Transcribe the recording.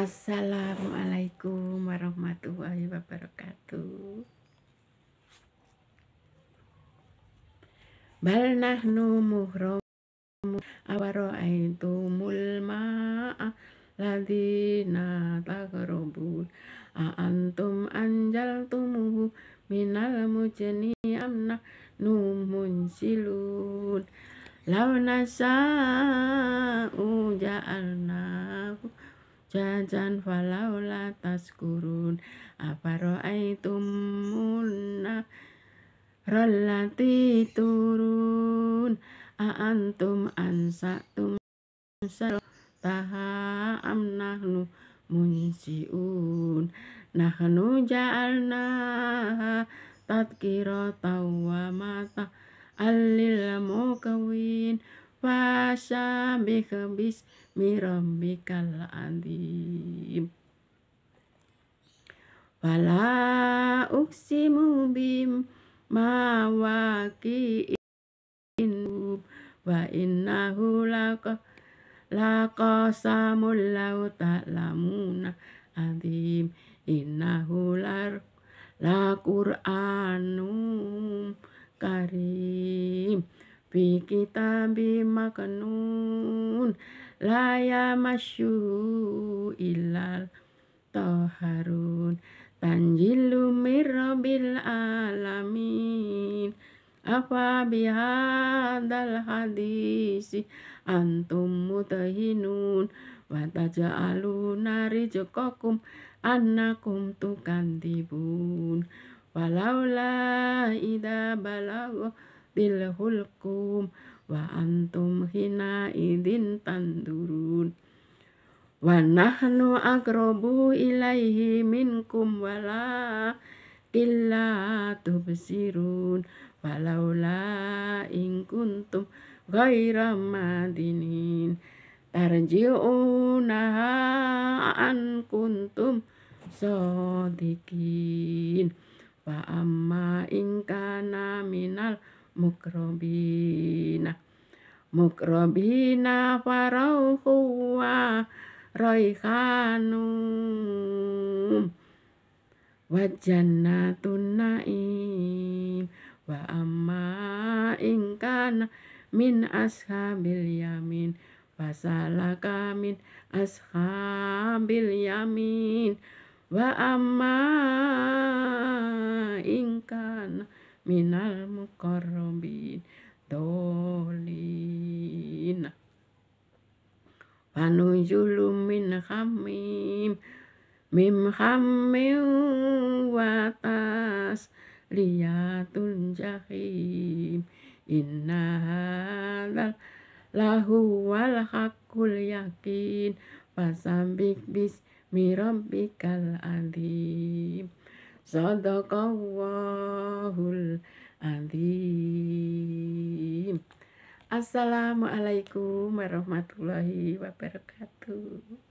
Assalamualaikum warahmatullahi wabarakatuh. Bal nahnu muhramun awara'aitumul ma'a ladina taghrabun a antum tumuhu minal mujni amna numun silun law nasa'u ja'alna jajan falaula taskurun itu munna rollati turun aantum ansaktum sal taha am nahnu munsiun nahnu ja'alnaha tawa mata alil mukawin fasabbih bismi rabbikal azim wala uksimu bim mawaki inub wa innahu laqah laqasamul lau ta'lamuna azim innahu lar la qur'anum karim kita bi makanun laya masyu ilal toharun tanjilu mirabil alamin apa bihadal hadisi antum mutahinun wa jokokum rizqakum annakum tukandibun walaula idza balagha fil hulkum wa antum hina idin tandurun wa nahnu akrabu ilaihi minkum wala kila tubsirun walaula in kuntum ghaira madinin tarji'unaha an kuntum sodikin wa amma in kana minal mukrobina mukrobina farauhu wa raihanum wa jannatun na'im wa amma ingkana min ashabil yamin fasalaka min ashabil yamin wa amma ingkana minal mukarrabin dolin panuzulum min hamim mim hamim watas liyatun jahim inna hadal lahu wal hakul yakin fasambik bis mirabbikal adim Sadaqallahul azim. Assalamualaikum warahmatullahi wabarakatuh.